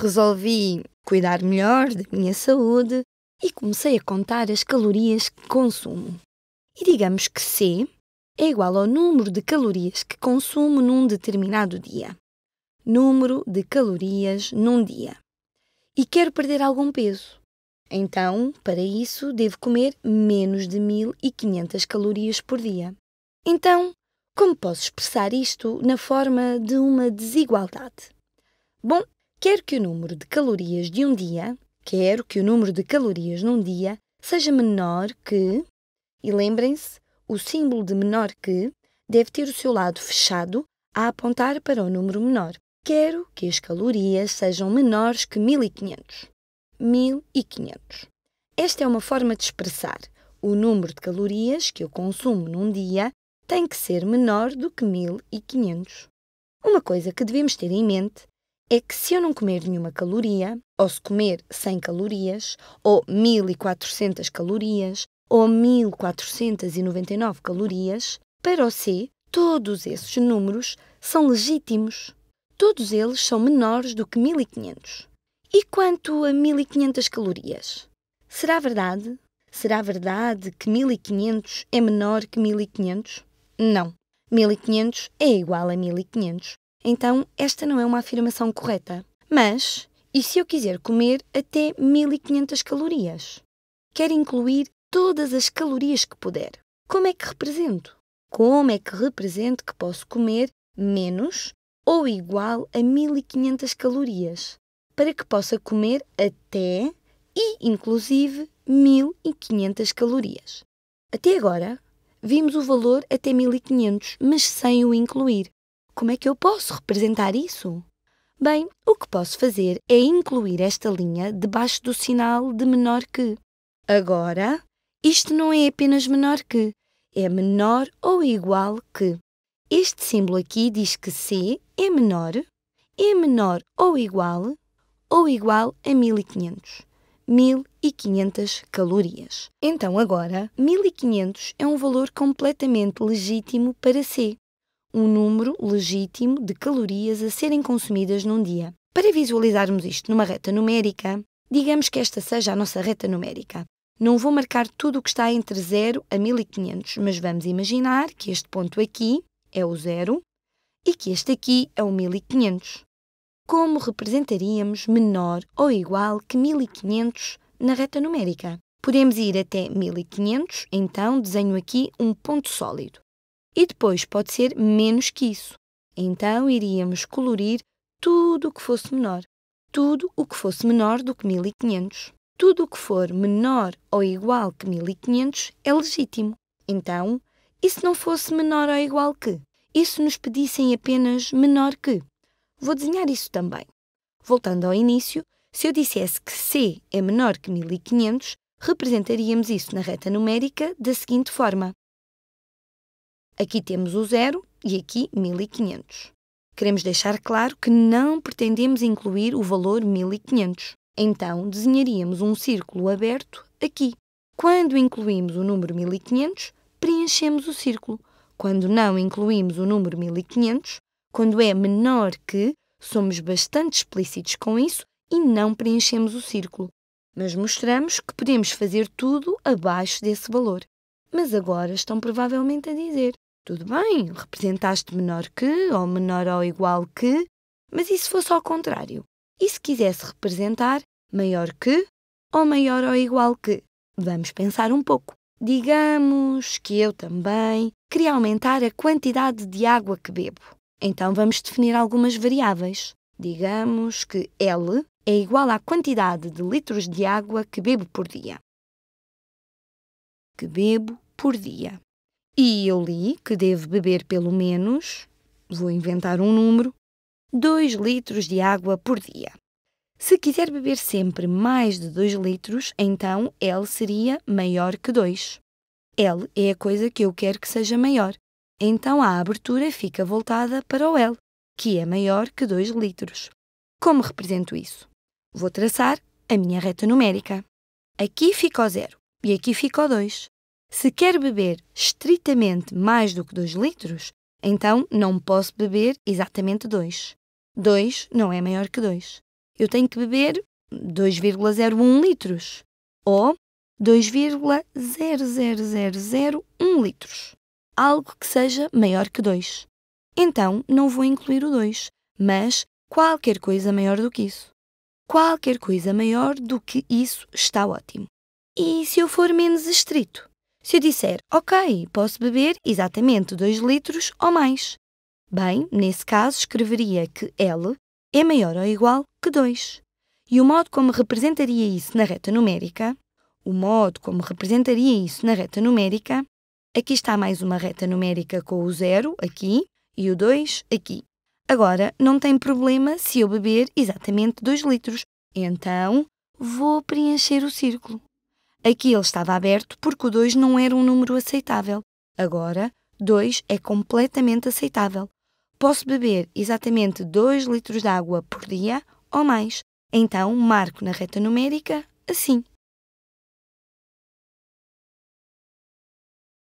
resolvi cuidar melhor da minha saúde e comecei a contar as calorias que consumo. E digamos que C é igual ao número de calorias que consumo num determinado dia. Número de calorias num dia. E quero perder algum peso. Então, para isso, devo comer menos de 1500 calorias por dia. Então, como posso expressar isto na forma de uma desigualdade? Bom, Quero que o número de calorias de um dia, quero que o número de calorias num dia seja menor que, e lembrem-se, o símbolo de menor que deve ter o seu lado fechado a apontar para o número menor. Quero que as calorias sejam menores que 1500. 1500. Esta é uma forma de expressar o número de calorias que eu consumo num dia tem que ser menor do que 1500. Uma coisa que devemos ter em mente é que se eu não comer nenhuma caloria, ou se comer 100 calorias, ou 1400 calorias, ou 1499 calorias, para o C, todos esses números são legítimos. Todos eles são menores do que 1500. E quanto a 1500 calorias? Será verdade? Será verdade que 1500 é menor que 1500? Não. 1500 é igual a 1500, então, esta não é uma afirmação correta. Mas, e se eu quiser comer até 1500 calorias? Quero incluir todas as calorias que puder. Como é que represento? Como é que represento que posso comer menos ou igual a 1500 calorias para que possa comer até e inclusive 1500 calorias? Até agora, vimos o valor até 1500, mas sem o incluir como é que eu posso representar isso? Bem, o que posso fazer é incluir esta linha debaixo do sinal de menor que. Agora, isto não é apenas menor que, é menor ou igual que. Este símbolo aqui diz que C é menor, é menor ou igual, ou igual a 1500. 1500 calorias. Então agora, 1500 é um valor completamente legítimo para C um número legítimo de calorias a serem consumidas num dia. Para visualizarmos isto numa reta numérica, digamos que esta seja a nossa reta numérica. Não vou marcar tudo o que está entre 0 a 1500, mas vamos imaginar que este ponto aqui é o 0 e que este aqui é o 1500. Como representaríamos menor ou igual que 1500 na reta numérica? Podemos ir até 1500, então desenho aqui um ponto sólido e depois pode ser menos que isso. Então iríamos colorir tudo o que fosse menor, tudo o que fosse menor do que 1500. Tudo o que for menor ou igual que 1500 é legítimo. Então, e se não fosse menor ou igual que? E se nos pedissem apenas menor que? Vou desenhar isso também. Voltando ao início, se eu dissesse que C é menor que 1500, representaríamos isso na reta numérica da seguinte forma: Aqui temos o zero e aqui 1500. Queremos deixar claro que não pretendemos incluir o valor 1500. Então, desenharíamos um círculo aberto aqui. Quando incluímos o número 1500, preenchemos o círculo. Quando não incluímos o número 1500, quando é menor que, somos bastante explícitos com isso e não preenchemos o círculo, mas mostramos que podemos fazer tudo abaixo desse valor. Mas agora estão provavelmente a dizer: tudo bem, representaste menor que, ou menor ou igual que, mas e se fosse ao contrário? E se quisesse representar maior que, ou maior ou igual que? Vamos pensar um pouco. Digamos que eu também queria aumentar a quantidade de água que bebo. Então vamos definir algumas variáveis. Digamos que L é igual à quantidade de litros de água que bebo por dia. Que bebo por dia. E eu li que devo beber pelo menos, vou inventar um número, 2 litros de água por dia. Se quiser beber sempre mais de 2 litros, então L seria maior que 2. L é a coisa que eu quero que seja maior, então a abertura fica voltada para o L, que é maior que 2 litros. Como represento isso? Vou traçar a minha reta numérica. Aqui fica o 0 e aqui fica o 2. Se quer beber estritamente mais do que 2 litros, então não posso beber exatamente 2. 2 não é maior que 2. Eu tenho que beber 2,01 litros ou 2,00001 litros. Algo que seja maior que 2. Então não vou incluir o 2, mas qualquer coisa maior do que isso. Qualquer coisa maior do que isso está ótimo. E se eu for menos estrito? Se eu disser, ok, posso beber exatamente 2 litros ou mais, bem, nesse caso escreveria que L é maior ou igual que 2. E o modo como representaria isso na reta numérica, o modo como representaria isso na reta numérica, aqui está mais uma reta numérica com o 0 aqui e o 2 aqui. Agora, não tem problema se eu beber exatamente 2 litros, então vou preencher o círculo. Aqui ele estava aberto porque o 2 não era um número aceitável. Agora, 2 é completamente aceitável. Posso beber exatamente 2 litros de água por dia ou mais. Então, marco na reta numérica assim.